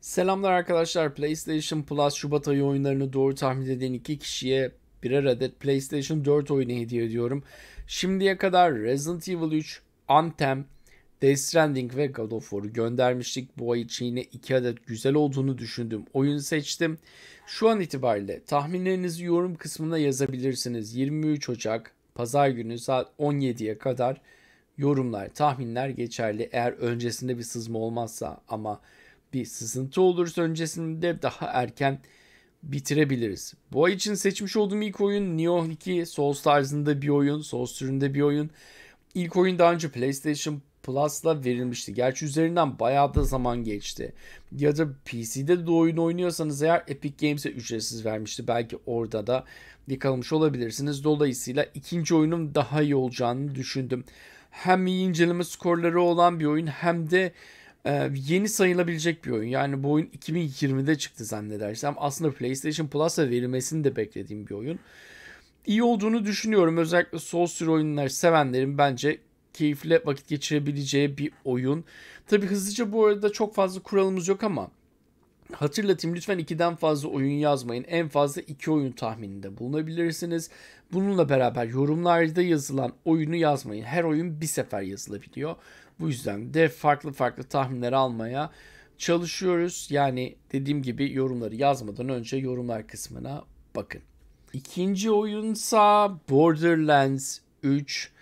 Selamlar arkadaşlar. PlayStation Plus Şubat ayı oyunlarını doğru tahmin eden iki kişiye birer adet PlayStation 4 oyunu hediye ediyorum. Şimdiye kadar Resident Evil 3, Anthem, Death Stranding ve God of War'u göndermiştik. Bu ay için yine iki adet güzel olduğunu düşündüğüm oyun seçtim. Şu an itibariyle tahminlerinizi yorum kısmına yazabilirsiniz. 23 Ocak Pazar günü saat 17'ye kadar yorumlar, tahminler geçerli. Eğer öncesinde bir sızma olmazsa ama bir sızıntı olursa öncesinde daha erken bitirebiliriz. Bu ay için seçmiş olduğum ilk oyun Neo 2 Souls tarzında bir oyun, Souls türünde bir oyun. İlk oyun daha önce PlayStation Plus'la verilmişti. Gerçi üzerinden bayağı da zaman geçti. Ya da PC'de de oyun oynuyorsanız eğer Epic Games'e ücretsiz vermişti. Belki orada da yakalamış olabilirsiniz. Dolayısıyla ikinci oyunum daha iyi olacağını düşündüm. Hem iyi inceleme skorları olan bir oyun hem de ee, yeni sayılabilecek bir oyun. Yani bu oyun 2020'de çıktı zannedersem. Aslında PlayStation Plus'a verilmesini de beklediğim bir oyun. İyi olduğunu düşünüyorum. Özellikle Soulsür oyunlar sevenlerin bence keyifle vakit geçirebileceği bir oyun. Tabi hızlıca bu arada çok fazla kuralımız yok ama Hatırlatayım lütfen ikiden fazla oyun yazmayın. En fazla iki oyun tahmininde bulunabilirsiniz. Bununla beraber yorumlarda yazılan oyunu yazmayın. Her oyun bir sefer yazılabiliyor. Bu yüzden de farklı farklı tahminler almaya çalışıyoruz. Yani dediğim gibi yorumları yazmadan önce yorumlar kısmına bakın. İkinci oyunsa Borderlands 3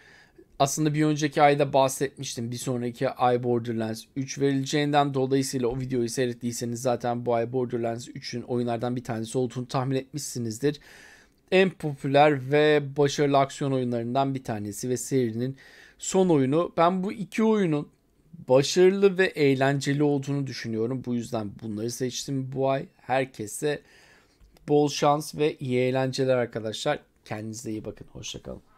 aslında bir önceki ayda bahsetmiştim. Bir sonraki ay Borderlands 3 verileceğinden dolayısıyla o videoyu seyrettiyseniz zaten bu ay Borderlands 3'ün oyunlardan bir tanesi olduğunu tahmin etmişsinizdir. En popüler ve başarılı aksiyon oyunlarından bir tanesi ve serinin son oyunu. Ben bu iki oyunun başarılı ve eğlenceli olduğunu düşünüyorum. Bu yüzden bunları seçtim bu ay. Herkese bol şans ve iyi eğlenceler arkadaşlar. Kendinize iyi bakın. Hoşçakalın.